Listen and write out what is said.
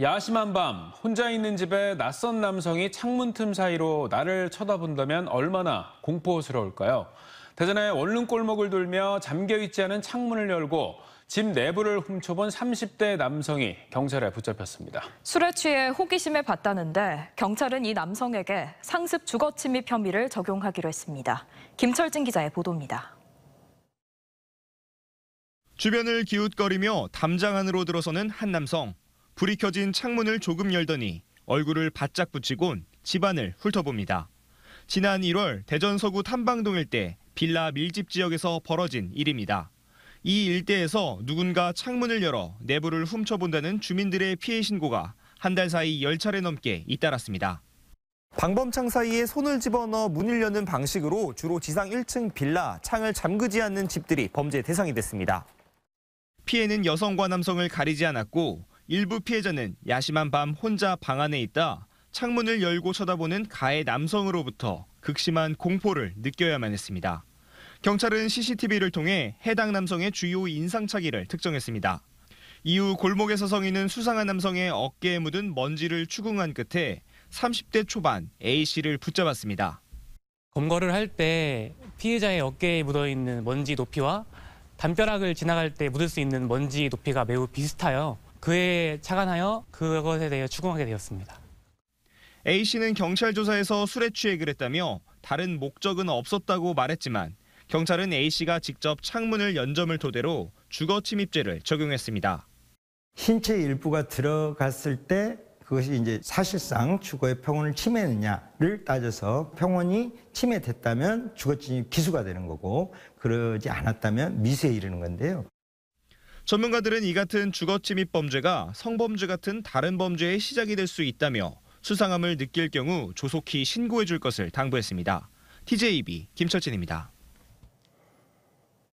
야심한 밤 혼자 있는 집에 낯선 남성이 창문 틈 사이로 나를 쳐다본다면 얼마나 공포스러울까요? 대전의 원룸 골목을 돌며 잠겨 있지 않은 창문을 열고 집 내부를 훔쳐본 30대 남성이 경찰에 붙잡혔습니다. 술에 취해 호기심에 봤다는데 경찰은 이 남성에게 상습 주거 침입 혐의를 적용하기로 했습니다. 김철진 기자의 보도입니다. 주변을 기웃거리며 담장 안으로 들어서는 한 남성. 불이 켜진 창문을 조금 열더니 얼굴을 바짝 붙이곤 집안을 훑어봅니다. 지난 1월 대전 서구 탐방동일 대 빌라 밀집 지역에서 벌어진 일입니다. 이 일대에서 누군가 창문을 열어 내부를 훔쳐본다는 주민들의 피해 신고가 한 달 사이 10차례 넘게 잇따랐습니다. 방범창 사이에 손을 집어넣어 문을 여는 방식으로 주로 지상 1층 빌라, 창을 잠그지 않는 집들이 범죄 대상이 됐습니다. 피해는 여성과 남성을 가리지 않았고 일부 피해자는 야심한 밤 혼자 방 안에 있다 창문을 열고 쳐다보는 가해 남성으로부터 극심한 공포를 느껴야만 했습니다. 경찰은 CCTV를 통해 해당 남성의 주요 인상착의를 특정했습니다. 이후 골목에서 성인은 수상한 남성의 어깨에 묻은 먼지를 추궁한 끝에 30대 초반 A씨를 붙잡았습니다. 검거를 할 때 피해자의 어깨에 묻어 있는 먼지 높이와 담벼락을 지나갈 때 묻을 수 있는 먼지 높이가 매우 비슷하여 그에 착안하여 그것에 대해 추궁하게 되었습니다. A 씨는 경찰 조사에서 술에 취해 그랬다며 다른 목적은 없었다고 말했지만 경찰은 A 씨가 직접 창문을 연점을 토대로 주거 침입죄를 적용했습니다. 신체 일부가 들어갔을 때 그것이 이제 사실상 주거의 평온을 침해느냐를 따져서 평온이 침해됐다면 주거침입 기수가 되는 거고 그러지 않았다면 미수에 이르는 건데요. 전문가들은 이 같은 주거침입 범죄가 성범죄 같은 다른 범죄의 시작이 될 수 있다며 수상함을 느낄 경우 조속히 신고해 줄 것을 당부했습니다. TJB e 김철진입니다.